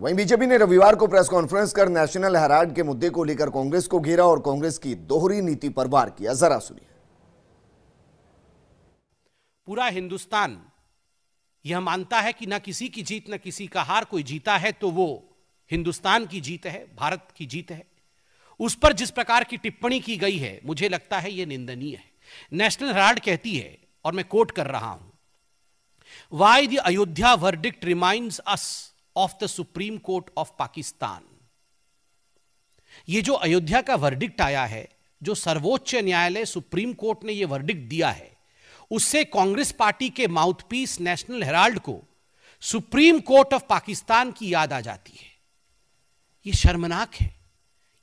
वहीं बीजेपी ने रविवार को प्रेस कॉन्फ्रेंस कर नेशनल हेराल्ड के मुद्दे को लेकर कांग्रेस को घेरा और कांग्रेस की दोहरी नीति पर वार किया जरा सुनिए पूरा हिंदुस्तान यह मानता है कि ना किसी की जीत ना किसी का हार कोई जीता है तो वो हिंदुस्तान की जीत है भारत की जीत है उस पर जिस प्रकार की टिप्पणी की गई है मुझे लगता है यह निंदनीय है नेशनल हेराल्ड कहती है और मैं कोट कर रहा हूं why the Ayodhya verdict remind us of the Supreme Court of Pakistan ये जो अयोध्या का वर्डिक्ट आया है जो सर्वोच्च न्यायालय सुप्रीम कोर्ट ने यह वर्डिक्ट दिया है उससे कांग्रेस पार्टी के माउथपीस नेशनल हेराल्ड को सुप्रीम कोर्ट ऑफ पाकिस्तान की याद आ जाती है यह शर्मनाक है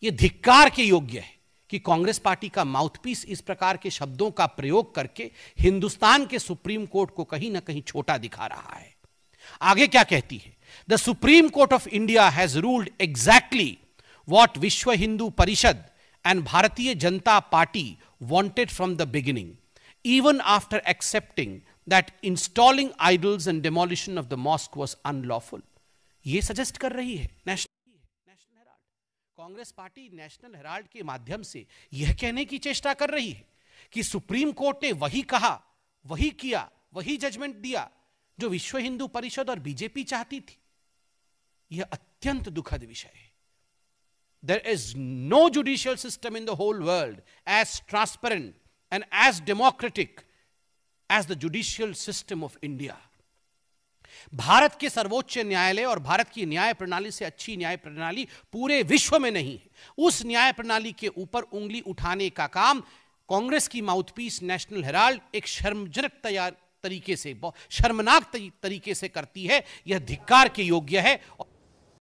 यह धिक्कार के योग्य है कि कांग्रेस पार्टी का माउथपीस इस प्रकार के शब्दों का प्रयोग करके हिंदुस्तान के सुप्रीम कोर्ट को कहीं ना कहीं छोटा दिखा रहा है आगे क्या कहती है the Supreme Court of India has ruled exactly what Vishwa Hindu Parishad and Bharatiya Janata Party wanted from the beginning even after accepting that installing idols and demolition of the mosque was unlawful ये सजेस्ट कर रही है National National Herald Congress party National Herald के माध्यम से यह कहने की चेष्टा कर रही है कि सुप्रीम कोर्ट ने वही कहा वही किया वही जजमेंट दिया जो विश्व हिंदू परिषद और बीजेपी चाहती थी यह अत्यंत दुखद विषय है there is no judicial system in the whole world as transparent and as democratic as the judicial system of India Bharat के सर्वोच्च न्यायालय और भारत की न्याय प्रणाली से अच्छी न्याय प्रणाली पूरे विश्व में नहीं है उस न्याय प्रणाली के ऊपर उंगली उठाने का काम कांग्रेस की माउथपीस नेशनल हेराल्ड एक शर्मजनक तैयार तरीके से शर्मनाक तरीके से करती है यह धिक्कार के योग्य है और